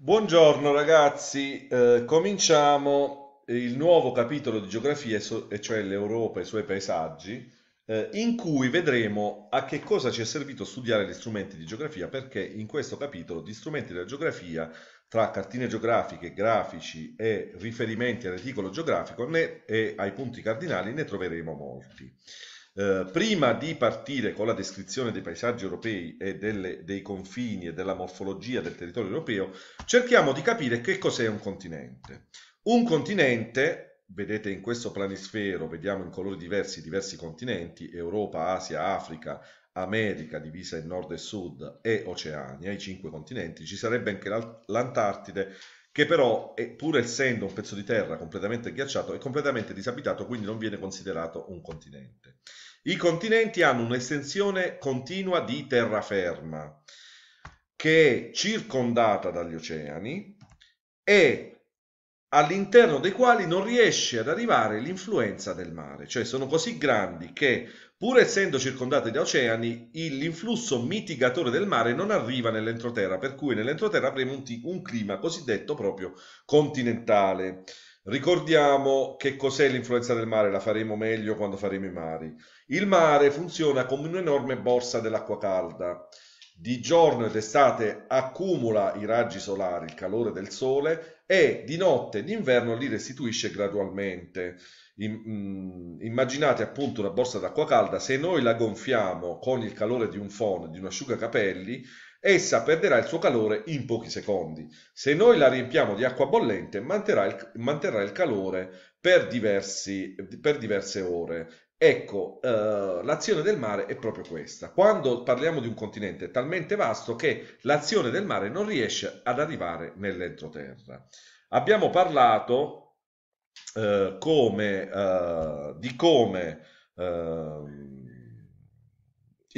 Buongiorno ragazzi, eh, cominciamo il nuovo capitolo di geografia, e cioè l'Europa e i suoi paesaggi, eh, in cui vedremo a che cosa ci è servito studiare gli strumenti di geografia, perché in questo capitolo di strumenti della geografia, tra cartine geografiche, grafici e riferimenti all'articolo geografico ne, e ai punti cardinali, ne troveremo molti. Eh, prima di partire con la descrizione dei paesaggi europei e delle, dei confini e della morfologia del territorio europeo, cerchiamo di capire che cos'è un continente. Un continente, vedete in questo planisfero, vediamo in colori diversi diversi continenti, Europa, Asia, Africa, America divisa in nord e sud e Oceania, i cinque continenti, ci sarebbe anche l'Antartide che però, pur essendo un pezzo di terra completamente ghiacciato, è completamente disabitato, quindi non viene considerato un continente. I continenti hanno un'estensione continua di terraferma che è circondata dagli oceani e all'interno dei quali non riesce ad arrivare l'influenza del mare, cioè sono così grandi che pur essendo circondati da oceani l'influsso mitigatore del mare non arriva nell'entroterra, per cui nell'entroterra avremo un, un clima cosiddetto proprio continentale. Ricordiamo che cos'è l'influenza del mare, la faremo meglio quando faremo i mari. Il mare funziona come un'enorme borsa dell'acqua calda. Di giorno e d'estate accumula i raggi solari, il calore del sole, e di notte e d'inverno li restituisce gradualmente. Mm, immaginate appunto una borsa d'acqua calda, se noi la gonfiamo con il calore di un phon, di un asciugacapelli, essa perderà il suo calore in pochi secondi. Se noi la riempiamo di acqua bollente, manterrà il, manterrà il calore per, diversi, per diverse ore. Ecco, eh, l'azione del mare è proprio questa. Quando parliamo di un continente talmente vasto che l'azione del mare non riesce ad arrivare nell'entroterra. Abbiamo parlato eh, come, eh, di come ehm,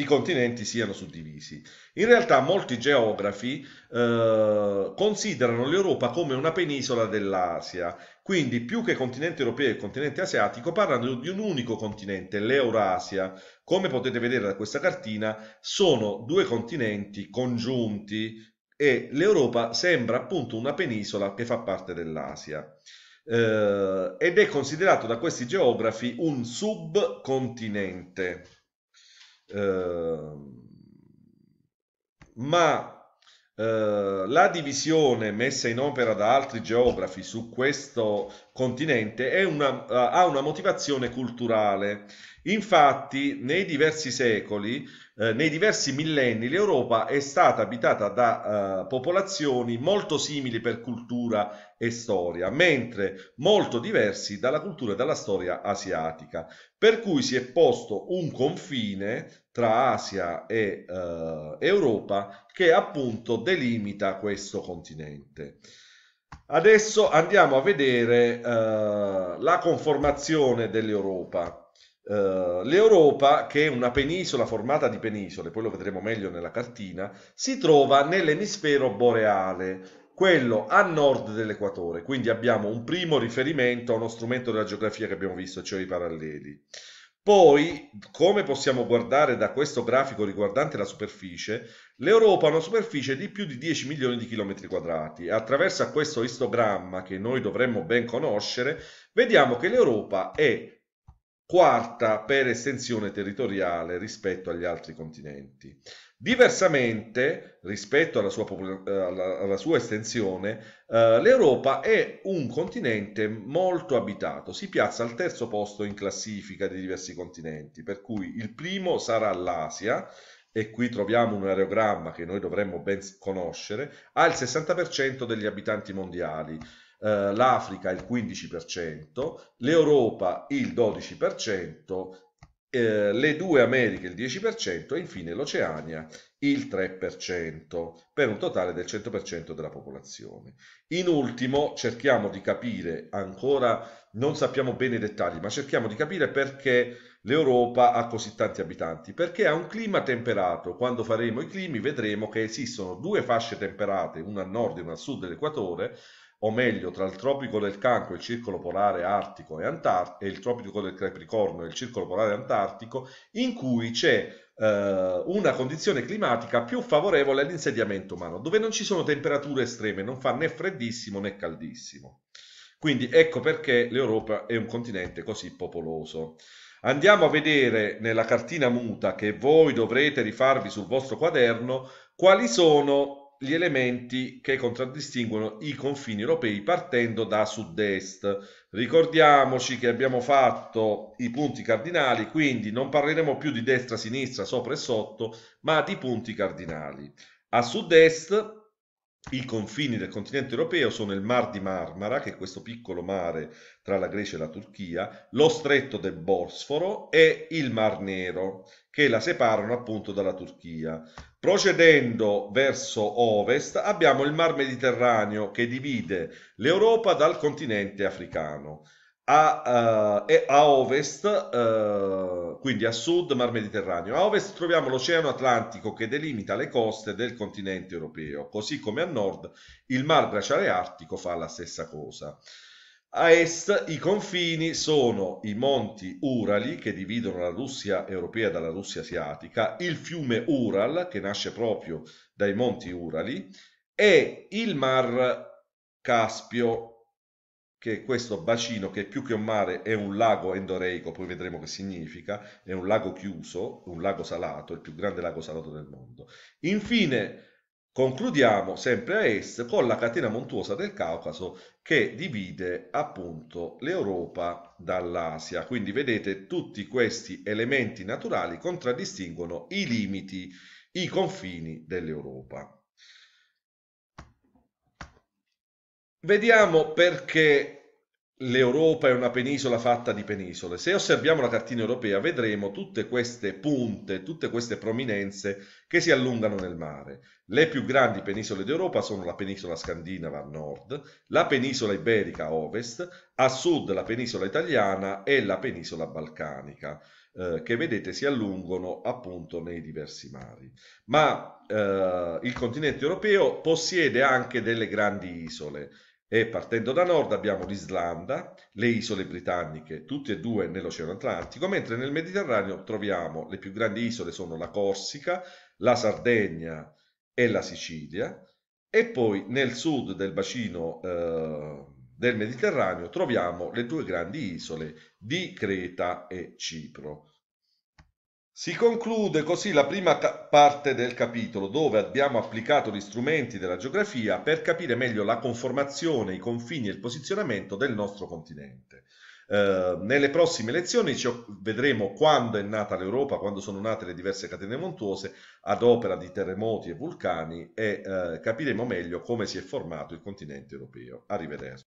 i continenti siano suddivisi. In realtà molti geografi eh, considerano l'Europa come una penisola dell'Asia, quindi più che continente europeo e continente asiatico parlano di un unico continente, l'Eurasia. Come potete vedere da questa cartina, sono due continenti congiunti e l'Europa sembra appunto una penisola che fa parte dell'Asia. Eh, ed è considerato da questi geografi un subcontinente. Ehm, ma eh, la divisione messa in opera da altri geografi su questo continente una, eh, ha una motivazione culturale. Infatti, nei diversi secoli eh, nei diversi millenni l'Europa è stata abitata da eh, popolazioni molto simili per cultura e storia, mentre molto diversi dalla cultura e dalla storia asiatica, per cui si è posto un confine tra Asia e eh, Europa che appunto delimita questo continente. Adesso andiamo a vedere eh, la conformazione dell'Europa. Eh, L'Europa, che è una penisola formata di penisole, poi lo vedremo meglio nella cartina, si trova nell'emisfero boreale, quello a nord dell'equatore. Quindi abbiamo un primo riferimento a uno strumento della geografia che abbiamo visto, cioè i paralleli. Poi, come possiamo guardare da questo grafico riguardante la superficie, l'Europa ha una superficie di più di 10 milioni di chilometri quadrati. Attraverso questo istogramma, che noi dovremmo ben conoscere, vediamo che l'Europa è quarta per estensione territoriale rispetto agli altri continenti. Diversamente rispetto alla sua, eh, alla, alla sua estensione, eh, l'Europa è un continente molto abitato, si piazza al terzo posto in classifica di diversi continenti, per cui il primo sarà l'Asia, e qui troviamo un aerogramma che noi dovremmo ben conoscere, ha il 60% degli abitanti mondiali. Eh, l'Africa il 15%, l'Europa il 12%, eh, le due Americhe il 10% e infine l'Oceania il 3%, per un totale del 100% della popolazione. In ultimo cerchiamo di capire, ancora non sappiamo bene i dettagli, ma cerchiamo di capire perché l'Europa ha così tanti abitanti, perché ha un clima temperato. Quando faremo i climi vedremo che esistono due fasce temperate, una a nord e una a sud dell'equatore, o meglio tra il tropico del Cancro e il circolo polare artico e, Antar- e il tropico del Capricorno e il circolo polare antartico, in cui c'è eh, una condizione climatica più favorevole all'insediamento umano, dove non ci sono temperature estreme, non fa né freddissimo né caldissimo. Quindi ecco perché l'Europa è un continente così popoloso. Andiamo a vedere nella cartina muta che voi dovrete rifarvi sul vostro quaderno quali sono gli elementi che contraddistinguono i confini europei partendo da sud-est. Ricordiamoci che abbiamo fatto i punti cardinali, quindi non parleremo più di destra, sinistra, sopra e sotto, ma di punti cardinali. A sud-est i confini del continente europeo sono il Mar di Marmara, che è questo piccolo mare tra la Grecia e la Turchia, lo stretto del Bosforo e il Mar Nero, che la separano appunto dalla Turchia. Procedendo verso ovest abbiamo il Mar Mediterraneo che divide l'Europa dal continente africano a, uh, a ovest, uh, quindi a sud Mar Mediterraneo. A ovest troviamo l'Oceano Atlantico che delimita le coste del continente europeo, così come a nord il Mar Glaciale Artico fa la stessa cosa. A est i confini sono i monti Urali che dividono la Russia europea dalla Russia asiatica, il fiume Ural che nasce proprio dai monti Urali e il mar Caspio che questo bacino, che più che un mare è un lago endoreico, poi vedremo che significa, è un lago chiuso, un lago salato, il più grande lago salato del mondo. Infine, concludiamo sempre a est con la catena montuosa del Caucaso che divide appunto l'Europa dall'Asia. Quindi vedete tutti questi elementi naturali contraddistinguono i limiti, i confini dell'Europa. Vediamo perché l'Europa è una penisola fatta di penisole. Se osserviamo la cartina europea vedremo tutte queste punte, tutte queste prominenze che si allungano nel mare. Le più grandi penisole d'Europa sono la penisola scandinava a nord, la penisola iberica a ovest, a sud la penisola italiana e la penisola balcanica eh, che vedete si allungano appunto nei diversi mari. Ma eh, il continente europeo possiede anche delle grandi isole. E partendo da nord abbiamo l'Islanda, le isole britanniche, tutte e due nell'Oceano Atlantico, mentre nel Mediterraneo troviamo le più grandi isole sono la Corsica, la Sardegna e la Sicilia, e poi nel sud del bacino eh, del Mediterraneo troviamo le due grandi isole di Creta e Cipro. Si conclude così la prima parte del capitolo dove abbiamo applicato gli strumenti della geografia per capire meglio la conformazione, i confini e il posizionamento del nostro continente. Eh, nelle prossime lezioni vedremo quando è nata l'Europa, quando sono nate le diverse catene montuose ad opera di terremoti e vulcani e eh, capiremo meglio come si è formato il continente europeo. Arrivederci.